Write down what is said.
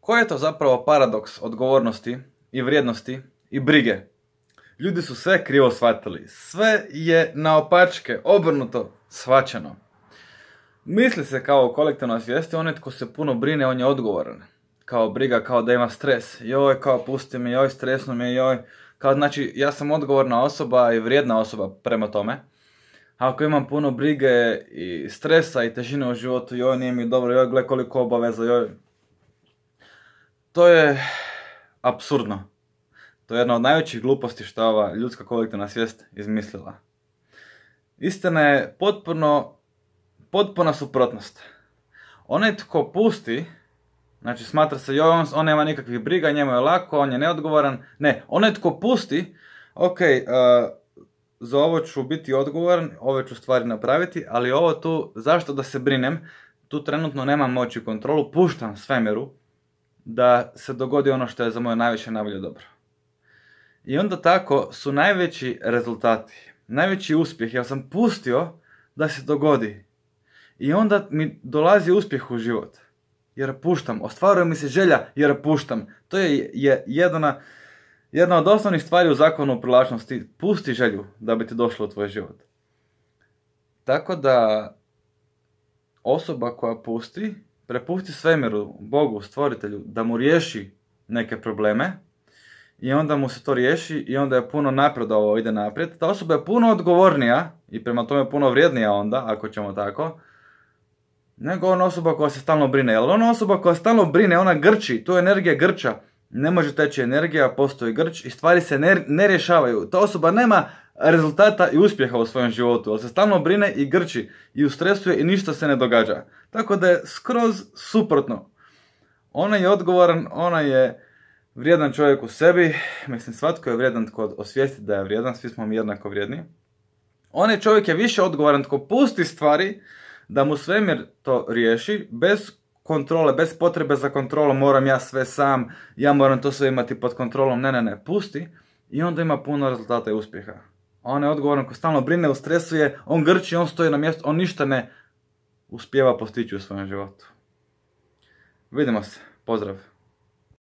Koji je to zapravo paradoks odgovornosti i vrijednosti i brige? Ljudi su sve krivo shvatili. Sve je naopačke, obrnuto, shvaćeno. Misli se kao u kolektivnoj svijesti, onaj tko se puno brine, on je odgovoran. Kao briga, kao da ima stres. Joj, kao pusti mi, joj, stresno mi je, joj. Kao znači, ja sam odgovorna osoba i vrijedna osoba prema tome. Ako imam puno brige i stresa i težine u životu, joj, nije mi dobro, joj, gle koliko obaveza, joj, to je absurdno. To je jedna od najvećih gluposti što ova ljudska kolektivna svijest izmislila. Istina je potpuno, potpuna suprotnost. Onaj tko pusti, znači smatra se joj, on, on nema nikakvih briga, njemu je lako, on je neodgovoran. Ne, onaj tko pusti, ok, e, za ovo ću biti odgovoran, ove ću stvari napraviti, ali ovo tu, zašto da se brinem, tu trenutno nemam moći kontrolu, puštam svemeru da se dogodi ono što je za moje najveće najbolje dobro. I onda tako su najveći rezultati, najveći uspjeh, ja sam pustio da se dogodi. I onda mi dolazi uspjeh u život. Jer puštam, ostvaruje mi se želja jer puštam. To je, je jedna, jedna od osnovnih stvari u zakonu o privlačnosti. Pusti želju da bi ti došlo u tvoj život. Tako da osoba koja pusti prepusti svemiru, Bogu, stvoritelju, da mu riješi neke probleme i onda mu se to riješi i onda je puno ovo ide naprijed. Ta osoba je puno odgovornija i prema tome puno vrijednija onda, ako ćemo tako, nego ona osoba koja se stalno brine. Jer ona osoba koja stalno brine, ona grči, tu energija grča. Ne može teći energija, postoji grč i stvari se ne rješavaju. Ta osoba nema rezultata i uspjeha u svojem životu, ali se stalno brine i grči i ustresuje i ništa se ne događa. Tako da je skroz suprotno. Ona je odgovoran, ona je vrijedan čovjek u sebi, mislim svatko je vrijedan tko osvijesti da je vrijedan, svi smo mi jednako vrijedni. Onaj čovjek je više odgovoran tko pusti stvari da mu svemir to riješi bez kontrole, bez potrebe za kontrolom, moram ja sve sam, ja moram to sve imati pod kontrolom, ne, ne, ne, pusti i onda ima puno rezultata i uspjeha. On je odgovoran ko stalno brine, u on grči, on stoji na mjestu, on ništa ne uspjeva postići u svojem životu. Vidimo se, pozdrav.